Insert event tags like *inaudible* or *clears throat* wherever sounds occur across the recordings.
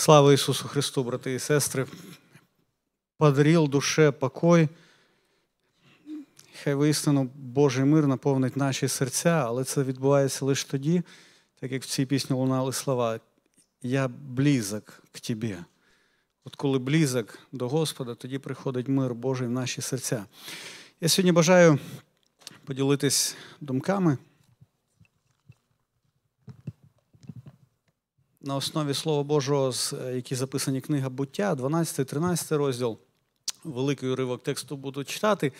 Слава Ісусу Христу, брати і сестри, Подарил душе покой. Хай вистину Божий мир наповнить наші серця, але це відбувається лише тоді, так як в цій пісні лунали слова Я близок к Тебе. От коли близок до Господа, тоді приходить мир Божий в наші серця. Я сьогодні бажаю поділитись думками. на основі Слова Божого, е, які записані книга буття, 12, 13 розділ, великий уривок тексту буду читати.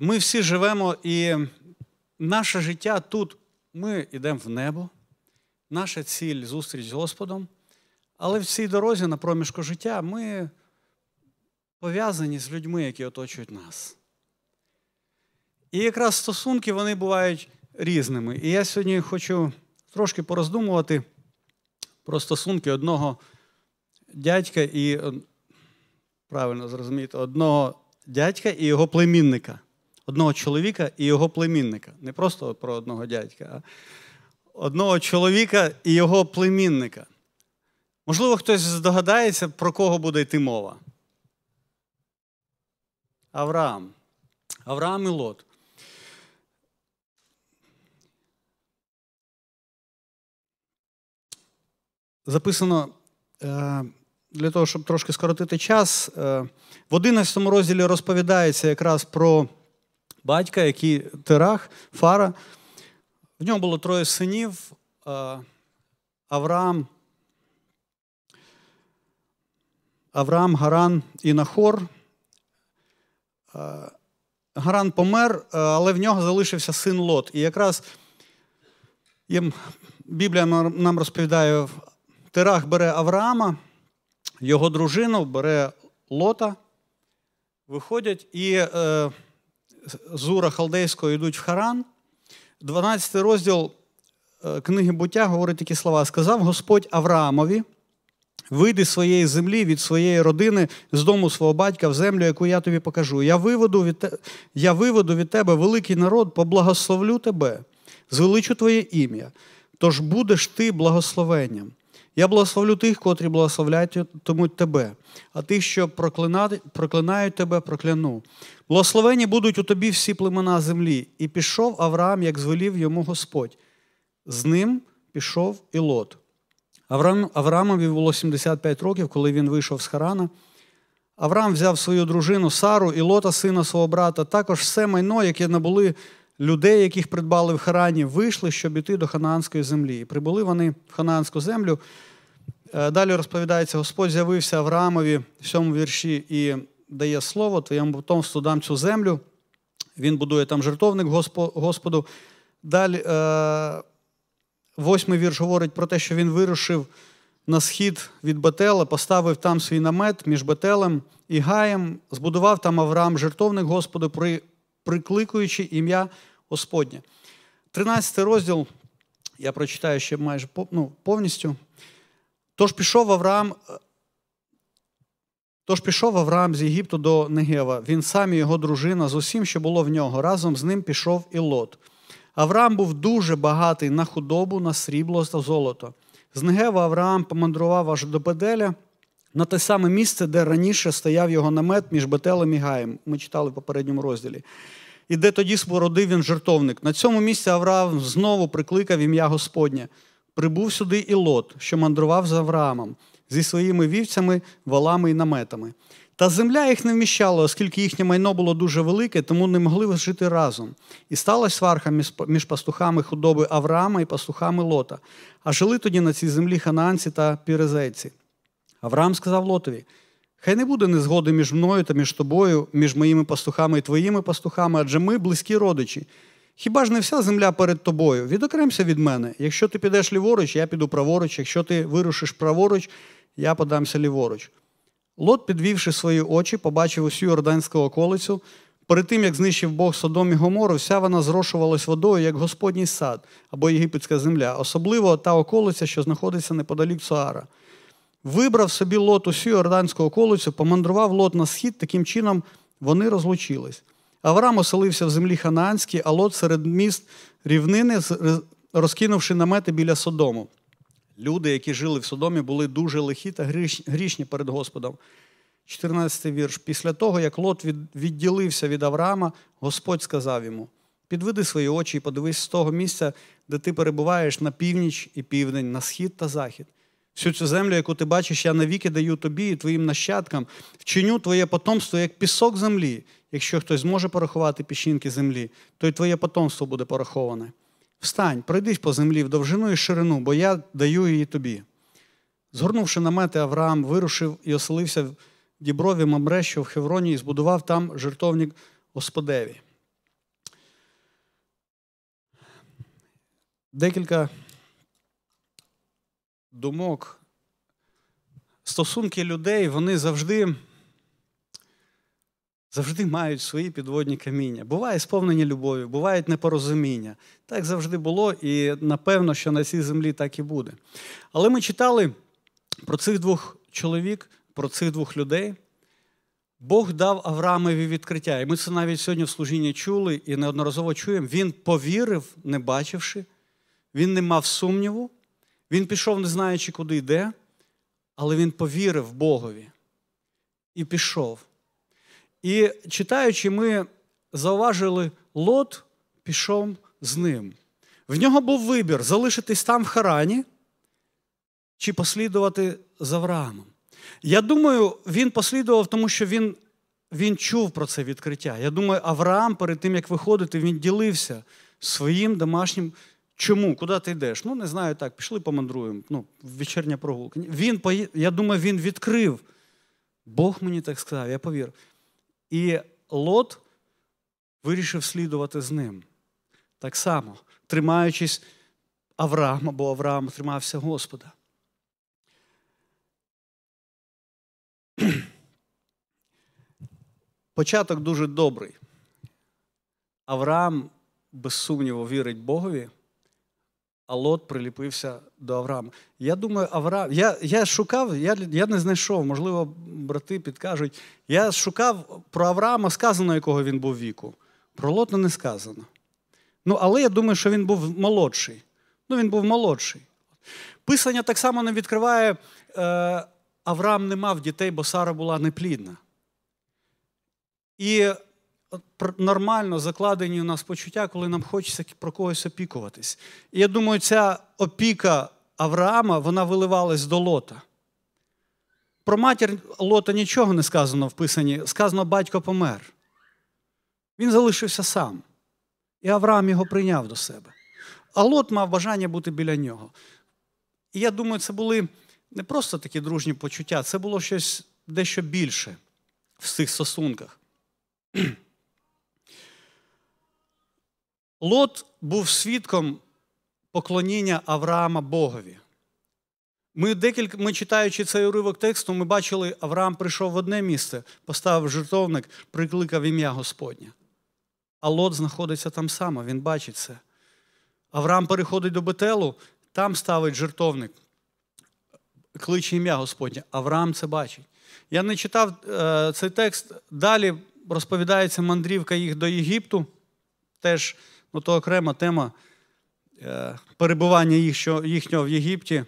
Ми всі живемо, і наше життя тут, ми йдемо в небо, наша ціль зустріч з Господом. Але в цій дорозі на проміжку життя ми пов'язані з людьми, які оточують нас. І якраз стосунки вони бувають різними. І я сьогодні хочу трошки пороздумувати про стосунки одного дядька і е, правильно зрозумієте, одного дядька і його племінника, одного чоловіка і його племінника. Не просто про одного дядька, а одного чоловіка і його племінника. Можливо, хтось здогадається, про кого буде йти мова. Авраам. Авраам і Лот. записано е, для того, щоб трошки скоротити час. Е, в 11 розділі розповідається якраз про батька, який Терах, Фара. В нього було троє синів. Е, Авраам, Авраам, Гаран і Нахор. Гаран помер, але в нього залишився син Лот. І якраз їм Біблія нам розповідає Терах бере Авраама, його дружину бере Лота. Виходять і е, з Ура Халдейського йдуть в Харан. 12 розділ е, книги буття говорить такі слова: Сказав Господь Авраамові: вийди з своєї землі, від своєї родини, з дому свого батька в землю, яку я тобі покажу. Я виведу від, те... я виведу від тебе великий народ, поблагословлю тебе, звеличу твоє ім'я. Тож будеш ти благословенням. Я благословлю тих, котрі благословлятимуть тебе, а тих, що проклинають тебе, прокляну. Благословені будуть у тобі всі племена землі. І пішов Авраам, як звелів йому Господь. З ним пішов і лот. Авраам, Авраамові було 75 років, коли він вийшов з Харана. Авраам взяв свою дружину Сару і лота, сина свого брата, також все майно, яке набули людей, яких придбали в Харані, вийшли, щоб іти до Ханаанської землі. І прибули вони в Ханаанську землю. Е, далі розповідається, Господь з'явився Авраамові в цьому вірші і дає слово, твоєму потомству дам цю землю. Він будує там жертовник Господу. Далі е, восьмий вірш говорить про те, що він вирушив на схід від Бетела, поставив там свій намет між Бетелем і Гаєм, збудував там Авраам жертовник Господу прикликуючи ім'я Господнє. 13 розділ, я прочитаю ще майже ну, повністю. Тож пішов Авраам. Е, тож пішов Авраам з Єгипту до Негева, він сам і його дружина з усім, що було в нього. Разом з ним пішов і лот. Авраам був дуже багатий на худобу, на срібло та золото. З Негева Авраам помандрував аж до Беделя, на те саме місце, де раніше стояв його намет між Бетелем і Гаєм. Ми читали в попередньому розділі. І де тоді спородив він жертовник. На цьому місці Авраам знову прикликав ім'я Господнє. Прибув сюди і Лот, що мандрував з Авраамом, зі своїми вівцями, валами і наметами. Та земля їх не вміщала, оскільки їхнє майно було дуже велике, тому не могли жити разом. І сталася сварха між пастухами худоби Авраама і пастухами Лота. А жили тоді на цій землі ханаанці та пірезейці. Авраам сказав Лотові: Хай не буде незгоди між мною та між тобою, між моїми пастухами і твоїми пастухами, адже ми близькі родичі. Хіба ж не вся земля перед тобою? Відокремся від мене. Якщо ти підеш ліворуч, я піду праворуч, якщо ти вирушиш праворуч, я подамся ліворуч. Лот, підвівши свої очі, побачив усю Йорданську околицю. Перед тим, як знищив Бог Содом і Гомору, вся вона зрошувалась водою, як Господній сад або єгипетська земля, особливо та околиця, що знаходиться неподалік Цуара вибрав собі лот усю Орданського околицю, помандрував лот на схід, таким чином вони розлучились. Авраам оселився в землі Ханаанській, а лот серед міст рівнини, розкинувши намети біля Содому. Люди, які жили в Содомі, були дуже лихі та грішні перед Господом. 14 вірш. Після того, як лот відділився від Авраама, Господь сказав йому: Підведи свої очі і подивись з того місця, де ти перебуваєш на північ і південь, на схід та захід. Всю цю землю, яку ти бачиш, я навіки даю тобі і твоїм нащадкам, вчиню твоє потомство як пісок землі. Якщо хтось зможе порахувати піщинки землі, то й твоє потомство буде пораховане. Встань, пройдись по землі в довжину і ширину, бо я даю її тобі. Згорнувши намети, Авраам вирушив і оселився в діброві Мамре, що в Хевроні, і збудував там жертовник Господеві. Декілька думок, стосунки людей, вони завжди завжди мають свої підводні каміння. Буває сповнені любові, бувають непорозуміння. Так завжди було, і напевно, що на цій землі так і буде. Але ми читали про цих двох чоловік, про цих двох людей. Бог дав Авраамові відкриття. І ми це навіть сьогодні в служінні чули і неодноразово чуємо. Він повірив, не бачивши, він не мав сумніву. Він пішов, не знаючи, куди йде, але він повірив Богові і пішов. І читаючи, ми зауважили, Лот пішов з ним. В нього був вибір залишитись там в Харані чи послідувати з Авраамом. Я думаю, він послідував, тому що він він чув про це відкриття. Я думаю, Авраам перед тим, як виходити, він ділився своїм домашнім Чому? Куди ти йдеш? Ну, не знаю так, пішли помандруємо. Ну, вечірня прогулка. Він, Я думаю, він відкрив. Бог мені так сказав, я повірив. І Лот вирішив слідувати з ним. Так само, тримаючись Авраама, бо Авраам тримався Господа. Початок дуже добрий. Авраам, без сумніву, вірить Богові а лот приліпився до Авраама. Я думаю, Авраам, я я шукав, я я не знайшов, можливо, брати підкажуть. Я шукав про Авраама, сказано, якого він був віку. Про Лота не сказано. Ну, Але я думаю, що він був молодший. Ну, він був молодший. Писання так само не відкриває, е, Авраам не мав дітей, бо Сара була неплідна. І нормально закладені у нас почуття, коли нам хочеться про когось опікуватись. І я думаю, ця опіка Авраама вона виливалась до лота. Про матір Лота нічого не сказано в Писанні. Сказано, батько помер. Він залишився сам. І Авраам його прийняв до себе. А Лот мав бажання бути біля нього. І я думаю, це були не просто такі дружні почуття, це було щось дещо більше в цих стосунках. Лот був свідком поклоніння Авраама Богові. Ми декілька, ми читаючи цей уривок тексту, ми бачили, Авраам прийшов в одне місце, поставив жертовник, прикликав ім'я Господнє. А Лот знаходиться там само, він бачить це. Авраам переходить до Бетелу, там ставить жертовник, кличе ім'я Господнє. Авраам це бачить. Я не читав е, цей текст. Далі розповідається мандрівка їх до Єгипту. теж ну то окрема тема е, перебування їхнього в Єгипті,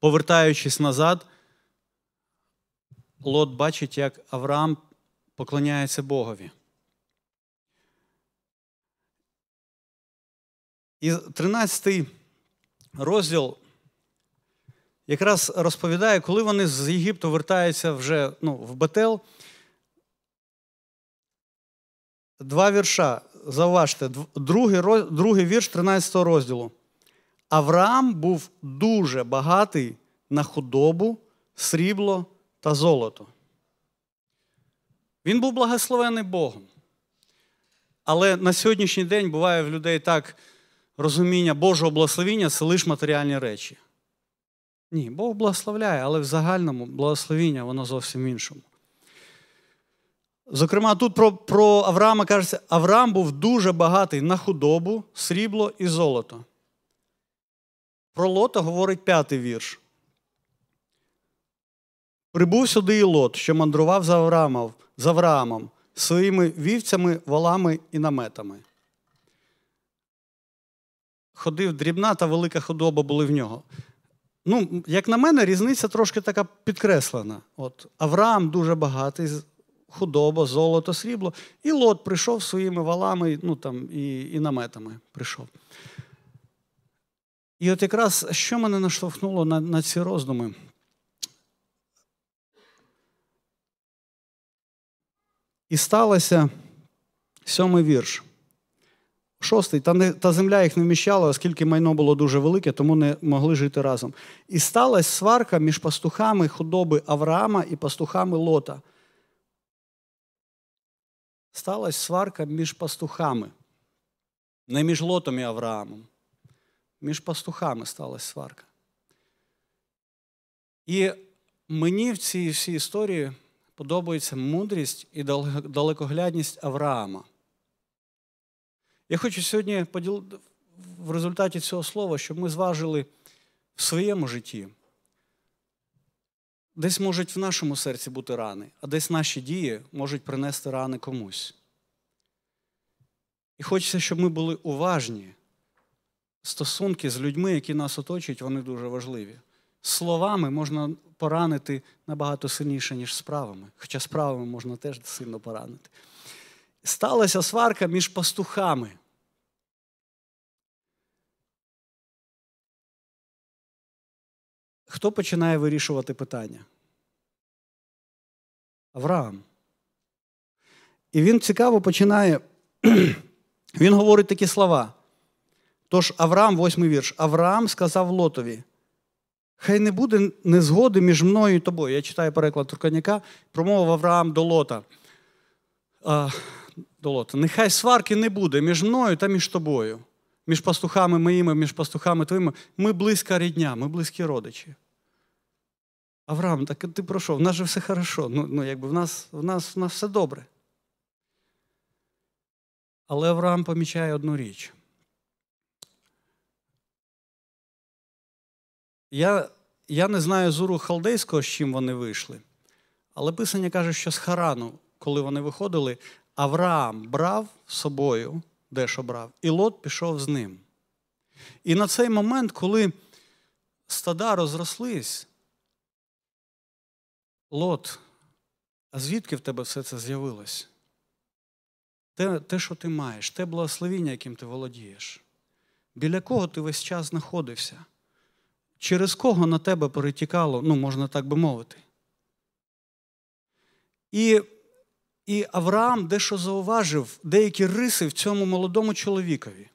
повертаючись назад, Лот бачить, як Авраам поклоняється Богові. І 13 розділ якраз розповідає, коли вони з Єгипту вертаються вже ну, в Бетел. Два вірша заважте, другий другий вірш 13 розділу. Авраам був дуже багатий на худобу, срібло та золото. Він був благословений Богом. Але на сьогоднішній день буває в людей так розуміння Божого благословіння це лише матеріальні речі. Ні, Бог благословляє, але в загальному благословіння воно зовсім іншому. Зокрема, тут про про Авраама кажеться, Авраам був дуже багатий на худобу, срібло і золото. Про лота говорить п'ятий вірш. Прибув сюди і лот, що мандрував за Авраамом, за Авраамом своїми вівцями, волами і наметами. Ходив дрібна та велика худоба були в нього. Ну, Як на мене, різниця трошки така підкреслена. От, Авраам дуже багатий худоба, золото, срібло. І лот прийшов своїми валами ну, там, і і наметами. прийшов. І от якраз що мене наштовхнуло на, на ці роздуми? І сталося сьомий вірш. Шостий. Та не, та земля їх не вміщала, оскільки майно було дуже велике, тому не могли жити разом. І сталася сварка між пастухами худоби Авраама і пастухами Лота сталася сварка між пастухами, не між лотом і Авраамом. Між пастухами сталася сварка. І мені в цій всій історії подобається мудрість і далекоглядність Авраама. Я хочу сьогодні поділ... в результаті цього слова, щоб ми зважили в своєму житті, Десь можуть в нашому серці бути рани, а десь наші дії можуть принести рани комусь. І хочеться, щоб ми були уважні. Стосунки з людьми, які нас оточують, вони дуже важливі. Словами можна поранити набагато сильніше, ніж справами, хоча справами можна теж сильно поранити. Сталася сварка між пастухами. Хто починає вирішувати питання? Авраам. І він цікаво починає. *clears throat* Він говорить такі слова. Тож Авраам, восьмий вірш, Авраам сказав Лотові: Хай не буде незгоди між мною і тобою. Я читаю переклад Турканяка, промовив Авраам до Лота. А, до Лота. Нехай сварки не буде між мною та між тобою, між пастухами моїми, між пастухами твоїми. Ми близька рідня, ми близькі родичі. Авраам, так ти про що? В нас же все хорошо. Ну, ну якби в нас, в нас в нас, все добре. Але Авраам помічає одну річ. Я я не знаю зуру халдейського, з чим вони вийшли, але писання каже, що з Харану, коли вони виходили, Авраам брав з собою, де що брав, і Лот пішов з ним. І на цей момент, коли стада розрослись. Лот, а звідки в тебе все це з'явилось? Те, те, що ти маєш, те благословіння, яким ти володієш, біля кого ти весь час знаходився, через кого на тебе перетікало, ну, можна так би мовити. І і Авраам дещо зауважив деякі риси в цьому молодому чоловікові.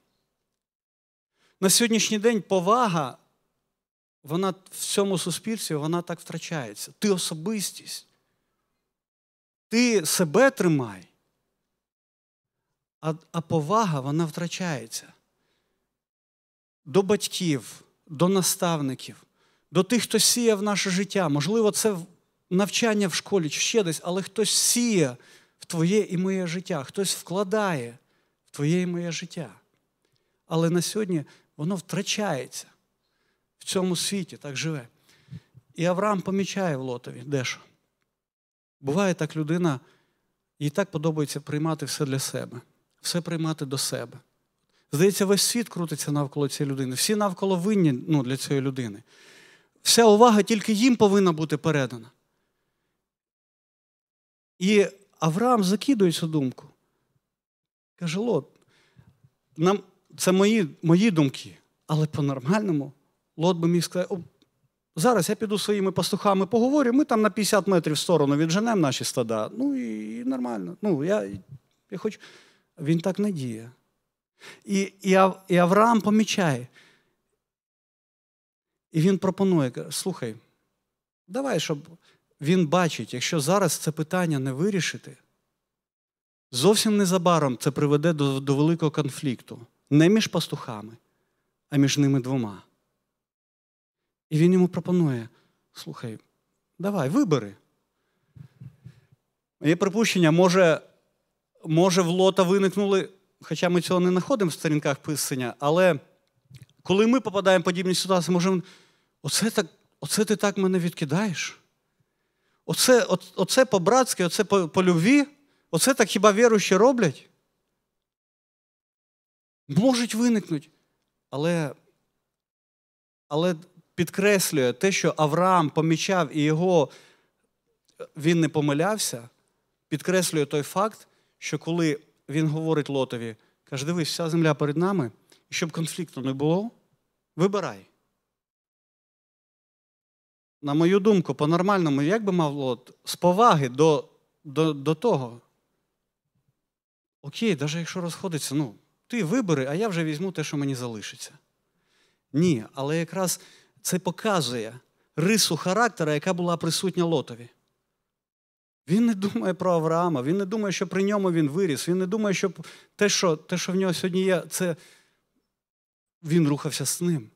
На сьогоднішній день повага вона в цьому суспільстві вона так втрачається. Ти особистість. Ти себе тримай, а а повага вона втрачається. До батьків, до наставників, до тих, хто сіє в наше життя. Можливо, це навчання в школі чи ще десь, але хтось сіє в твоє і моє життя, хтось вкладає в твоє і моє життя. Але на сьогодні воно втрачається в цьому світі так живе. І Авраам помічає в Лотові дещо. Буває так людина, їй так подобається приймати все для себе, все приймати до себе. Здається, весь світ крутиться навколо цієї людини, всі навколо винні ну, для цієї людини. Вся увага тільки їм повинна бути передана. І Авраам закидує цю думку. Каже, Лот, нам, це мої мої думки, але по-нормальному Лот би міг сказати, зараз я піду своїми пастухами поговорю, ми там на 50 метрів в сторону відженемо наші стада. Ну і, нормально. Ну, я, я хочу. Він так не діє. І, і, Ав, і Авраам помічає. І він пропонує, слухай, давай, щоб він бачить, якщо зараз це питання не вирішити, зовсім незабаром це приведе до, до великого конфлікту. Не між пастухами, а між ними двома. І він йому пропонує: слухай, давай, вибери. Є припущення, може, може в лота виникнули, хоча ми цього не знаходимо в сторінках писання, але коли ми попадаємо в подібні ситуації, може, оце так, оце ти так мене відкидаєш. Оце оце по-братськи, оце по, по любві, оце так хіба віруючі роблять? Можуть виникнути. Але але підкреслює те, що Авраам помічав і його він не помилявся, підкреслює той факт, що коли він говорить Лотові, каже, дивись, вся земля перед нами, і щоб конфлікту не було, вибирай. На мою думку, по-нормальному, як би мав Лот, з поваги до, до, до того. Окей, навіть якщо розходиться, ну, ти вибери, а я вже візьму те, що мені залишиться. Ні, але якраз це показує рису характера, яка була присутня Лотові. Він не думає про Авраама, він не думає, що при ньому він виріс. Він не думає, що те, що те, що в нього сьогодні є, це він рухався з ним.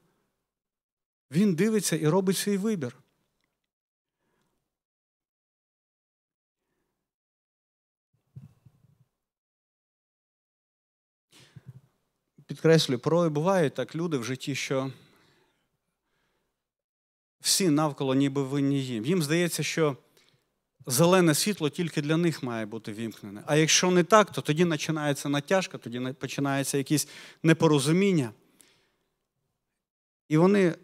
Він дивиться і робить свій вибір. Підкреслю, порою бувають так люди в житті, що всі навколо, ніби винні їм. Їм здається, що зелене світло тільки для них має бути вімкнене. А якщо не так, то тоді починається натяжка, тоді починається якісь непорозуміння. І вони,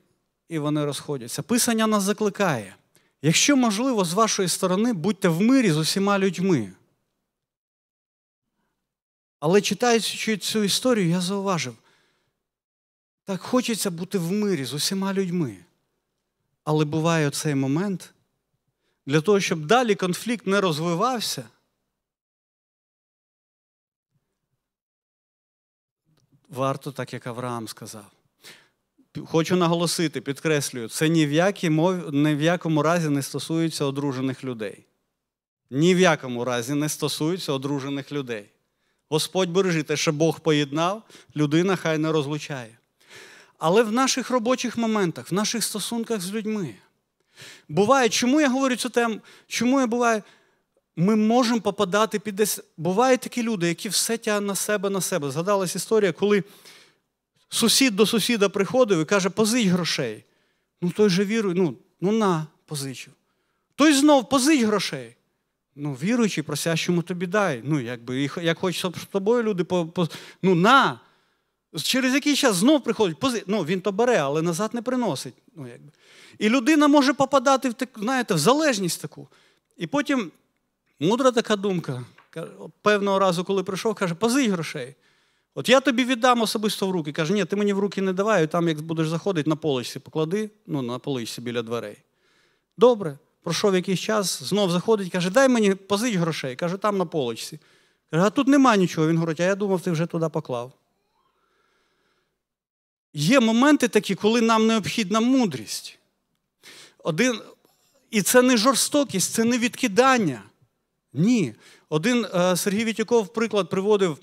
І вони розходяться. Писання нас закликає. Якщо можливо, з вашої сторони будьте в мирі з усіма людьми. Але читаючи цю історію, я зауважив, так хочеться бути в мирі з усіма людьми. Але буває цей момент, для того, щоб далі конфлікт не розвивався. Варто так, як Авраам сказав. Хочу наголосити, підкреслюю, це ні в мов, ні в якому разі не стосується одружених людей. Ні в якому разі не стосується одружених людей. Господь бережи те, що Бог поєднав, людина хай не розлучає але в наших робочих моментах, в наших стосунках з людьми. Буває, чому я говорю цю тему? Чому я буваю? Ми можемо попадати під десь. Бувають такі люди, які все тягнуть на себе на себе. Згадалась історія, коли сусід до сусіда приходив і каже, позич грошей. Ну, той же вірує, ну, ну на, позичив. Той знов позич грошей. Ну, віруючий, просящому тобі дай. Ну, якби, як хочеш, з тобою люди по, по, ну на. Через який час знов приходить пози... Ну, він то бере, але назад не приносить. Ну, якби. І людина може попадати в так, знаєте, в залежність таку. І потім мудра така думка. Певного разу, коли прийшов, каже, пазий грошей. От я тобі віддам особисто в руки. Каже, ні, ти мені в руки не давай, і там, як будеш заходити, на поличці поклади, ну, на поличці біля дверей. Добре. Пройшов якийсь час, знов заходить, каже, дай мені позить грошей. Каже, там на поличці. Каже, а тут нема нічого. Він говорить, а я думав, ти вже туди поклав. Є моменти такі, коли нам необхідна мудрість. Один, І це не жорстокість, це не відкидання. Ні. Один е, Сергій Вітюков приклад приводив,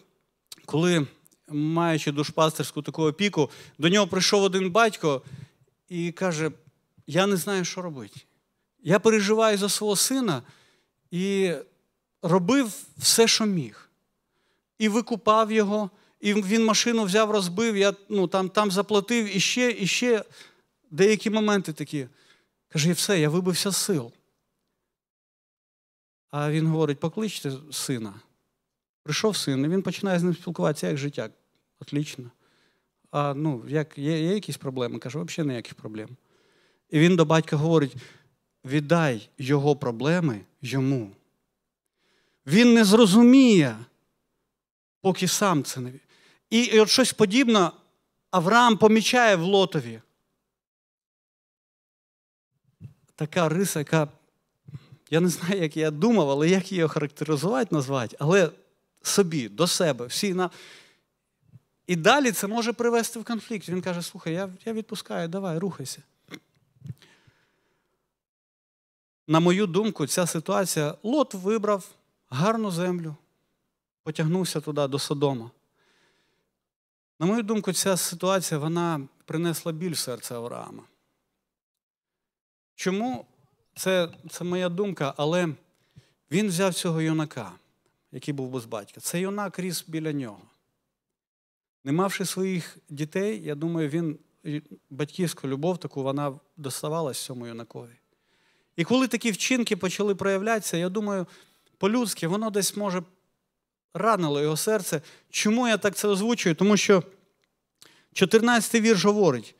коли, маючи душпастерську таку опіку, до нього прийшов один батько і каже: Я не знаю, що робити. Я переживаю за свого сина і робив все, що міг. І викупав його, і він машину взяв, розбив, я ну, там там заплатив і ще, і ще деякі моменти такі. Каже, і все, я вибився з сил. А він говорить: покличте сина. Прийшов син, і він починає з ним спілкуватися, як життя. Отлично. А ну, як, є, є якісь проблеми? Каже, взагалі ніяких проблем. І він до батька говорить: віддай його проблеми йому. Він не зрозуміє, поки сам це не і, от щось подібне Авраам помічає в Лотові. Така риса, яка, я не знаю, як я думав, але як її охарактеризувати, назвати, але собі, до себе, всі на. І далі це може привести в конфлікт. Він каже: слухай, я, я відпускаю, давай, рухайся. На мою думку, ця ситуація Лот вибрав гарну землю, потягнувся туди до Содома. На мою думку, ця ситуація вона принесла біль в серце Авраама. Чому це це моя думка, але він взяв цього юнака, який був без батька. Це юнак ріс біля нього. Не мавши своїх дітей, я думаю, він, батьківську любов таку вона доставалась цьому юнакові. І коли такі вчинки почали проявлятися, я думаю, по-людськи, воно десь може ранило його серце. Чому я так це озвучую? Тому що 14-й вірш говорить: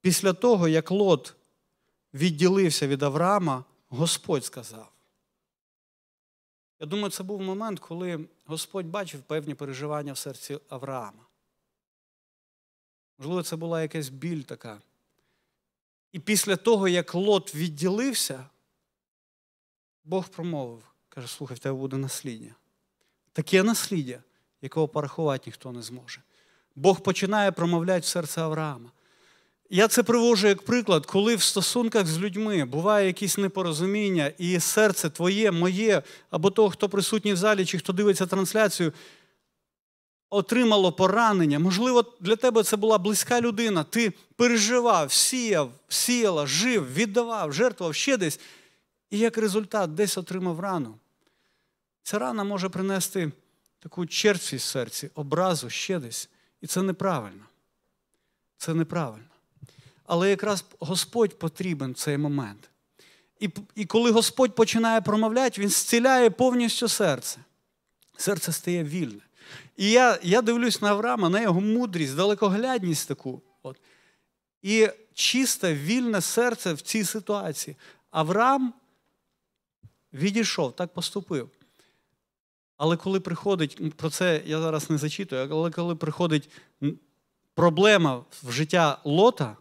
після того, як Лот відділився від Авраама, Господь сказав. Я думаю, це був момент, коли Господь бачив певні переживання в серці Авраама. Можливо, це була якась біль така. І після того, як Лот відділився, Бог промовив, каже, слухай, в тебе буде наслідня таке насліддя, якого порахувати ніхто не зможе. Бог починає промовляти в серце Авраама. Я це привожу як приклад, коли в стосунках з людьми буває якісь непорозуміння, і серце твоє, моє, або того, хто присутній в залі, чи хто дивиться трансляцію, отримало поранення. Можливо, для тебе це була близька людина. Ти переживав, сіяв, сіяла, жив, віддавав, жертвував ще десь. І як результат десь отримав рану. Ця рана може принести таку черствість в серці, образу ще десь. І це неправильно. Це неправильно. Але якраз Господь потрібен в цей момент. І і коли Господь починає промовляти, Він зціляє повністю серце. Серце стає вільне. І я я дивлюсь на Авраама, на його мудрість, далекоглядність таку. От. І чисте, вільне серце в цій ситуації. Авраам відійшов, так поступив. Але коли приходить, про це я зараз не зачитую, але коли приходить проблема в життя лота,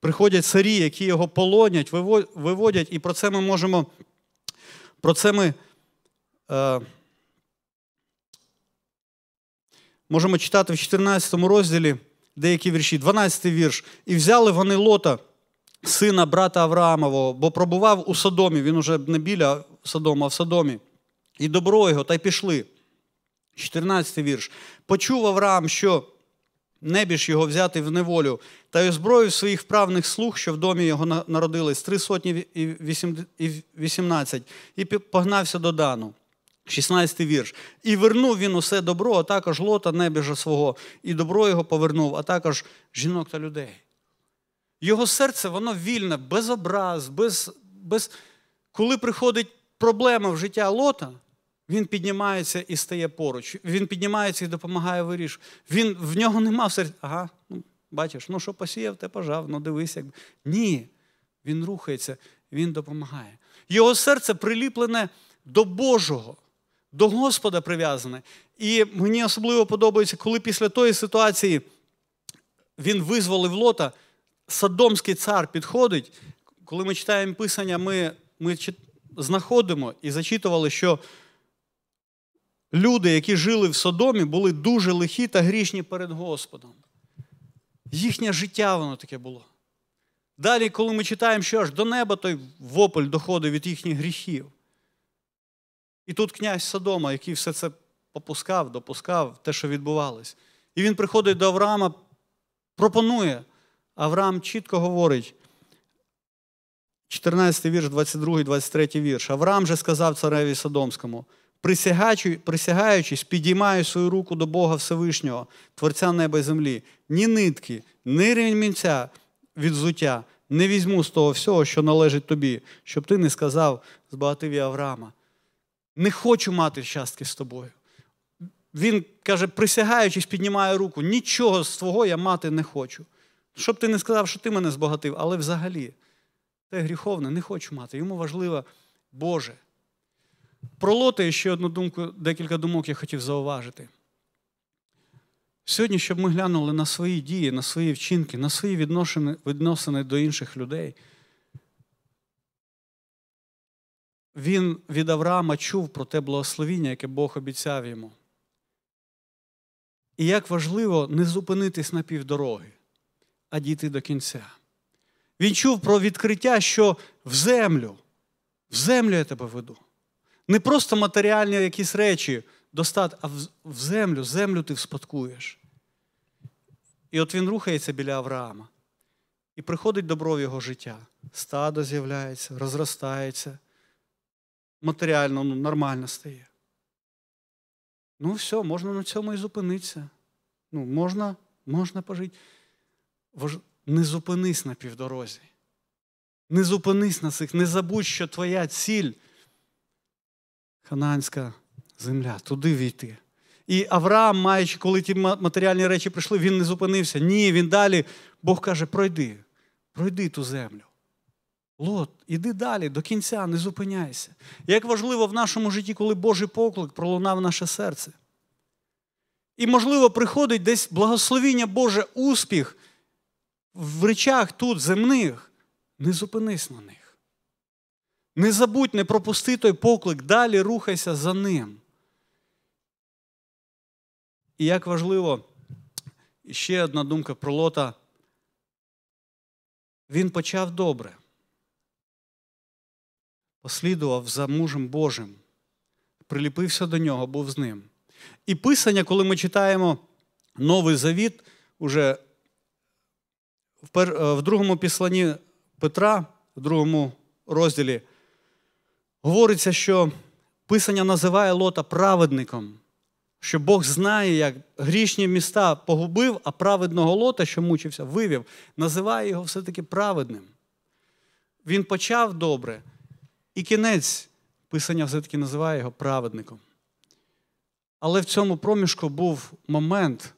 приходять царі, які його полонять, виводять, і про це ми можемо. Про це ми е, можемо читати в 14 розділі деякі вірші, 12 вірш. І взяли вони лота, сина брата Авраамового, бо пробував у Содомі. Він уже не біля Содома, а в Содомі і добро його, та й пішли. 14 вірш. Почув Авраам, що небіж його взяти в неволю, та й озброїв своїх вправних слуг, що в домі його народились, три сотні і вісімнадцять, і погнався до Дану. 16 вірш. І вернув він усе добро, а також лота небіжа свого, і добро його повернув, а також жінок та людей. Його серце, воно вільне, без образ, без, без... коли приходить проблема в життя лота, він піднімається і стає поруч. Він піднімається і допомагає вирішувати. Він в нього нема серця. Ага, ну бачиш, ну що посіяв, те пожав, ну дивись, як. Ні. Він рухається, він допомагає. Його серце приліплене до Божого, до Господа прив'язане. І мені особливо подобається, коли після тої ситуації він визволив лота, садомський цар підходить. Коли ми читаємо Писання, ми, ми знаходимо і зачитували, що люди, які жили в Содомі, були дуже лихі та грішні перед Господом. Їхнє життя воно таке було. Далі, коли ми читаємо, що аж до неба той вопль доходить від їхніх гріхів. І тут князь Содома, який все це попускав, допускав, те, що відбувалось. І він приходить до Авраама, пропонує. Авраам чітко говорить, 14 вірш, 22, 23 вірш. Авраам же сказав цареві Содомському: присягаючись, підіймаю свою руку до Бога Всевишнього, Творця неба і землі, ні нитки, ні ремінця від взуття не візьму з того всього, що належить тобі, щоб ти не сказав збагатив я Авраама. Не хочу мати щастки з тобою. Він каже, присягаючись, піднімає руку, нічого з твого я мати не хочу. Щоб ти не сказав, що ти мене збагатив, але взагалі, це гріховне, не хочу мати. Йому важливо, Боже. Про Лота ще одну думку, декілька думок я хотів зауважити. Сьогодні, щоб ми глянули на свої дії, на свої вчинки, на свої відношення, відносини до інших людей. Він від Авраама чув про те благословіння, яке Бог обіцяв йому. І як важливо не зупинитись на півдороги, а дійти до кінця. Він чув про відкриття, що в землю, в землю я тебе веду. Не просто матеріальні якісь речі достати, а в землю, землю ти вспадкуєш. І от він рухається біля Авраама. І приходить добро в його життя. Стадо з'являється, розростається. Матеріально ну, нормально стає. Ну, все, можна на цьому і зупинитися. Ну, Можна можна пожити. Не зупинись на півдорозі. Не зупинись на цих, не забудь, що твоя ціль Хананська земля, туди війти. І Авраам, маючи, коли ті матеріальні речі прийшли, він не зупинився. Ні, він далі. Бог каже: пройди, пройди ту землю. Лот, іди далі, до кінця, не зупиняйся. Як важливо в нашому житті, коли Божий поклик пролунав наше серце. І, можливо, приходить десь благословіння Боже, успіх в речах тут земних. Не зупинись на них. Не забудь, не пропусти той поклик, далі рухайся за ним. І як важливо, ще одна думка про лота. Він почав добре, послідував за мужем Божим, приліпився до нього, був з ним. І Писання, коли ми читаємо Новий Завіт, уже в е, другому післанні Петра, в другому розділі говориться, що Писання називає Лота праведником, що Бог знає, як грішні міста погубив, а праведного лота, що мучився, вивів, називає його все-таки праведним. Він почав добре, і кінець Писання все-таки називає його праведником. Але в цьому проміжку був момент,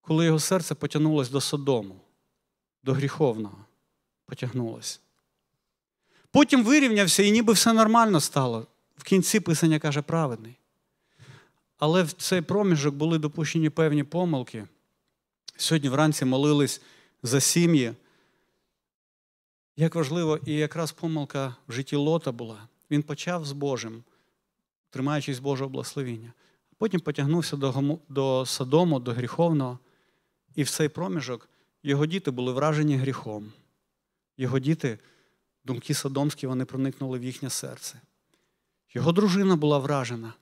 коли його серце потягнулося до Содому, до гріховного потягнулося. Потім вирівнявся і ніби все нормально стало. В кінці писання каже праведний. Але в цей проміжок були допущені певні помилки. Сьогодні вранці молились за сім'ї. Як важливо, і якраз помилка в житті Лота була. Він почав з Божим, тримаючись Божого благословіння. Потім потягнувся до до Содому, до гріховного, і в цей проміжок його діти були вражені гріхом. Його діти думки Содомські вони проникнули в їхнє серце. Його дружина була вражена.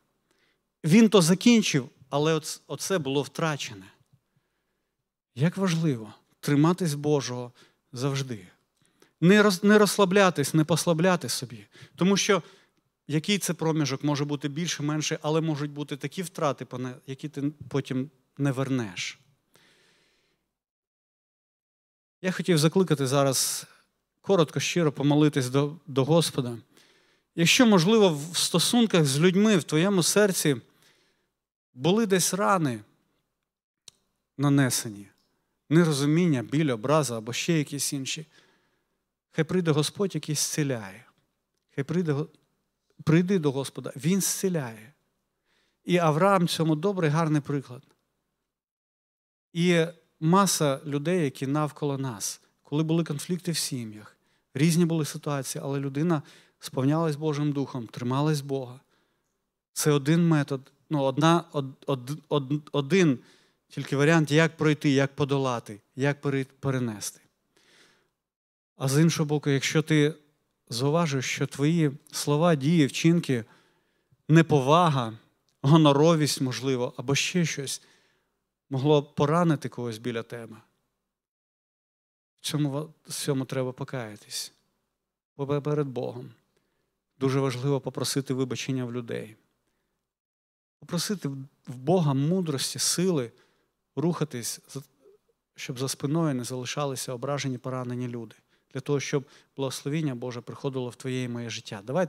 Він то закінчив, але оце було втрачене. Як важливо триматись Божого завжди, не не розслаблятись, не послабляти собі. Тому що який це проміжок може бути більше, менше, але можуть бути такі втрати, які ти потім не вернеш. Я хотів закликати зараз коротко, щиро помолитись до, до Господа. Якщо, можливо, в стосунках з людьми в твоєму серці були десь рани нанесені, нерозуміння, біль, образа або ще якісь інші, хай прийде Господь, який зціляє. Хай прийде, прийди до Господа, Він зціляє. І Авраам цьому добрий, гарний приклад. І маса людей, які навколо нас коли були конфлікти в сім'ях, різні були ситуації, але людина сповнялась Божим Духом, трималась Бога. Це один метод, ну, одна, од, од, од, один тільки варіант, як пройти, як подолати, як перенести. А з іншого боку, якщо ти зауважиш, що твої слова, дії, вчинки, неповага, гоноровість, можливо, або ще щось могло поранити когось біля тебе. Цьому цьому треба покаятись. Перед Богом. Дуже важливо попросити вибачення в людей. Попросити в Бога мудрості, сили рухатись, щоб за спиною не залишалися ображені поранені люди, для того, щоб благословіння Боже приходило в твоє і моє життя. Давайте